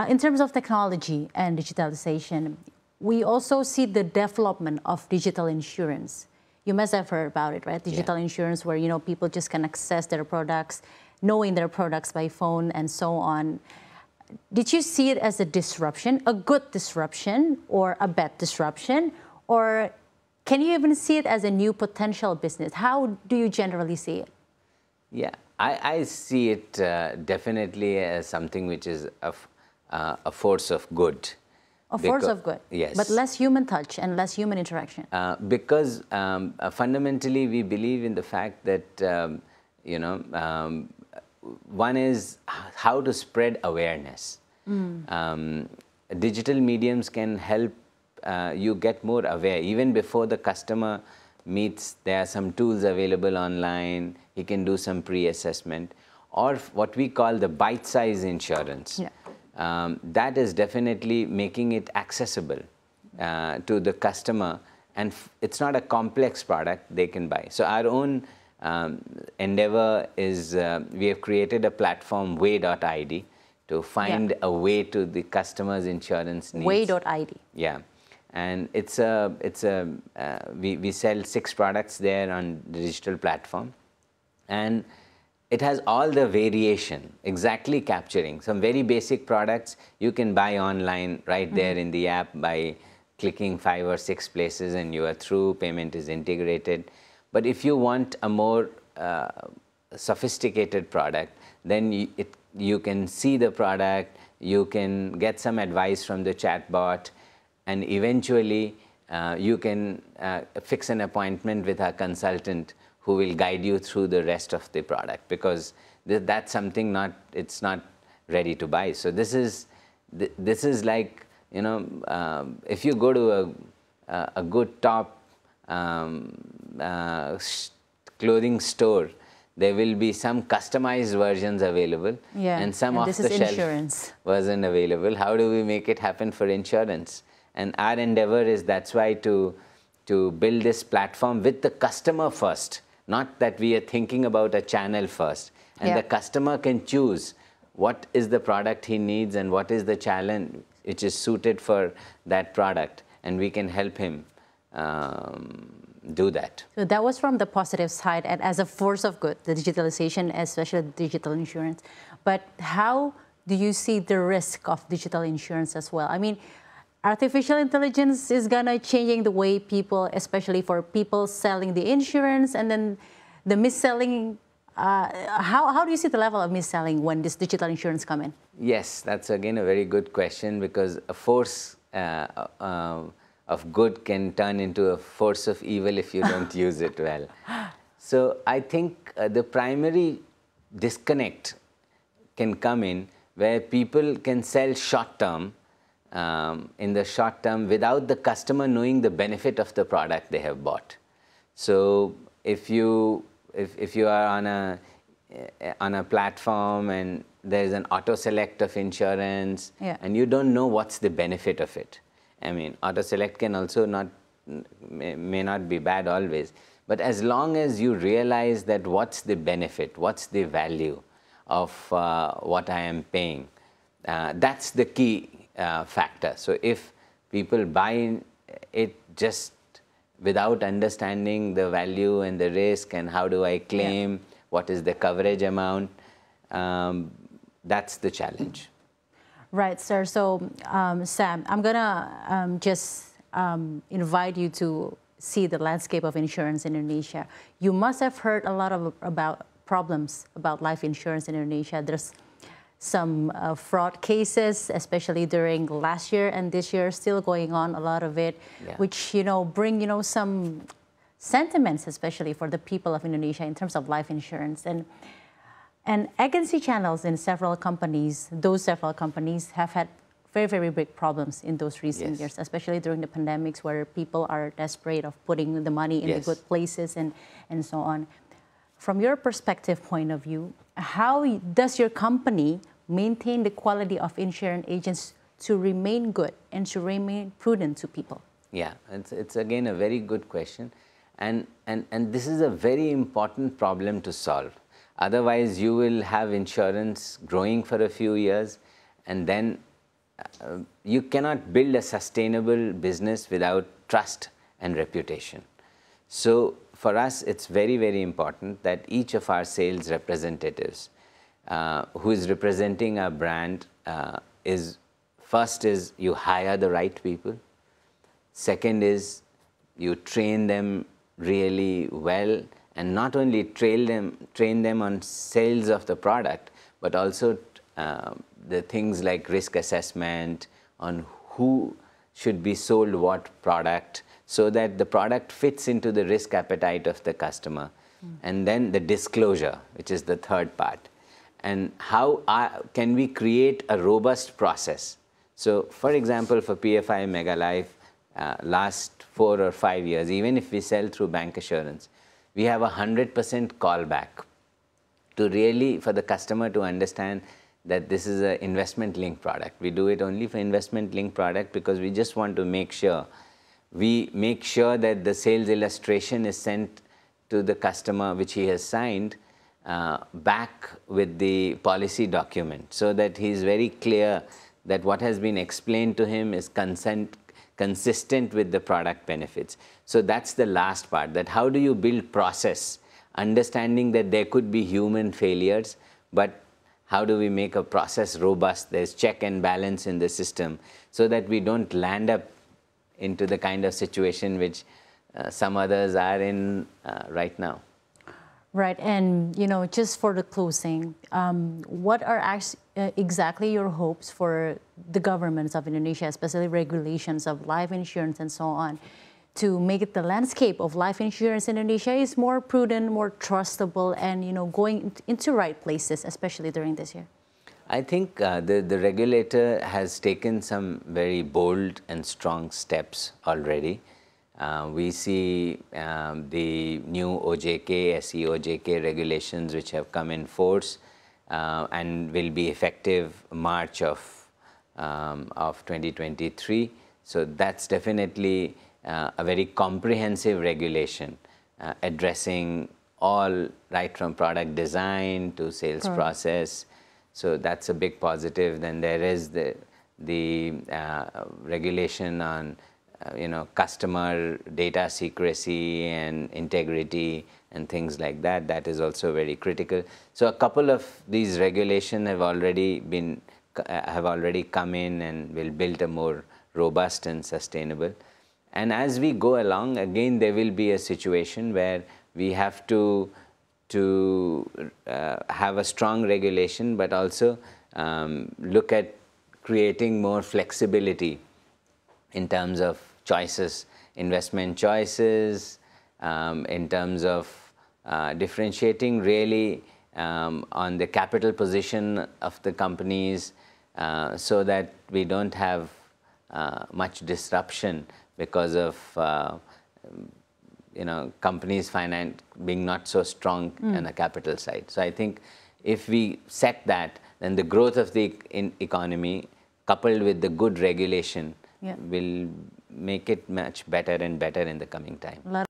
Uh, in terms of technology and digitalization, we also see the development of digital insurance. You must have heard about it, right? Digital yeah. insurance where, you know, people just can access their products, knowing their products by phone and so on. Did you see it as a disruption, a good disruption or a bad disruption? Or can you even see it as a new potential business? How do you generally see it? Yeah, I, I see it uh, definitely as something which is of uh, a force of good. A force of good. Yes. But less human touch and less human interaction. Uh, because um, uh, fundamentally, we believe in the fact that, um, you know, um, one is how to spread awareness. Mm. digital mediums can help uh, you get more aware. Even before the customer meets, there are some tools available online. He can do some pre assessment or what we call the bite size insurance. Yeah um, that is definitely making it accessible uh, to the customer and it's not a complex product they can buy. So our own um, endeavor is uh, we have created a platform way.id to find yeah. a way to the customer's insurance needs. Way.id. Yeah. And it's a, it's a, uh, we, we sell six products there on the digital platform. And it has all the variation exactly capturing some very basic products you can buy online right there mm -hmm. in the app by clicking five or six places and you are through payment is integrated but if you want a more uh, sophisticated product then you, it, you can see the product you can get some advice from the chatbot and eventually uh, you can uh, fix an appointment with a consultant who will guide you through the rest of the product because th that's something not it's not ready to buy. So this is th this is like you know um, if you go to a a good top um, uh, clothing store, there will be some customized versions available yeah. and some and off the shelf insurance. wasn't available. How do we make it happen for insurance? And our endeavor is that's why to to build this platform with the customer first not that we are thinking about a channel first. And yeah. the customer can choose what is the product he needs and what is the challenge which is suited for that product. And we can help him um, do that. So that was from the positive side and as a force of good, the digitalization, especially digital insurance. But how do you see the risk of digital insurance as well? I mean, artificial intelligence is gonna changing the way people, especially for people selling the insurance and then the mis-selling. Uh, how, how do you see the level of mis-selling when this digital insurance come in? Yes, that's again a very good question because a force uh, uh, of good can turn into a force of evil if you don't use it well. So I think uh, the primary disconnect can come in where people can sell short term um, in the short term without the customer knowing the benefit of the product they have bought. So if you, if, if you are on a, eh, on a platform and there's an auto select of insurance yeah. and you don't know what's the benefit of it. I mean, auto select can also not, may, may not be bad always, but as long as you realize that what's the benefit, what's the value of uh, what I am paying, uh, that's the key uh, factor. So if people buy it just without understanding the value and the risk and how do I claim, yeah. what is the coverage amount, um, that's the challenge. Right, sir. So, um, Sam, I'm going to um, just um, invite you to see the landscape of insurance in Indonesia. You must have heard a lot of, about problems about life insurance in Indonesia. There's some uh, fraud cases, especially during last year and this year, still going on, a lot of it, yeah. which, you know, bring, you know, some sentiments, especially for the people of Indonesia in terms of life insurance. And, and agency channels in several companies, those several companies have had very, very big problems in those recent yes. years, especially during the pandemics where people are desperate of putting the money in yes. the good places and, and so on. From your perspective point of view, how does your company maintain the quality of insurance agents to remain good and to remain prudent to people? Yeah, it's, it's again a very good question. And, and, and this is a very important problem to solve. Otherwise, you will have insurance growing for a few years and then uh, you cannot build a sustainable business without trust and reputation. So for us, it's very, very important that each of our sales representatives uh, who is representing a brand uh, is first is you hire the right people. Second is you train them really well and not only train them, train them on sales of the product, but also uh, the things like risk assessment on who should be sold what product so that the product fits into the risk appetite of the customer. Mm. And then the disclosure, which is the third part and how I, can we create a robust process. So, for example, for PFI Mega Life, uh, last four or five years, even if we sell through bank assurance, we have a 100% callback to really for the customer to understand that this is an investment linked product. We do it only for investment linked product because we just want to make sure we make sure that the sales illustration is sent to the customer which he has signed uh, back with the policy document so that he is very clear that what has been explained to him is consent, consistent with the product benefits. So that's the last part that how do you build process, understanding that there could be human failures, but how do we make a process robust? There's check and balance in the system so that we don't land up into the kind of situation which uh, some others are in uh, right now. Right, and you know, just for the closing, um, what are uh, exactly your hopes for the governments of Indonesia, especially regulations of life insurance and so on, to make it the landscape of life insurance in Indonesia is more prudent, more trustable, and you know, going into right places, especially during this year? I think uh, the, the regulator has taken some very bold and strong steps already. Uh, we see um, the new OJK, SEOJK regulations which have come in force uh, and will be effective March of, um, of 2023. So that's definitely uh, a very comprehensive regulation uh, addressing all right from product design to sales right. process. So that's a big positive. Then there is the, the uh, regulation on you know, customer data secrecy and integrity and things like that. That is also very critical. So a couple of these regulations have already been have already come in and will build a more robust and sustainable. And as we go along, again there will be a situation where we have to to uh, have a strong regulation, but also um, look at creating more flexibility in terms of choices, investment choices, um, in terms of uh, differentiating really um, on the capital position of the companies uh, so that we don't have uh, much disruption because of uh, you know companies finance being not so strong mm. on the capital side. So I think if we set that, then the growth of the economy coupled with the good regulation yeah. will make it much better and better in the coming time.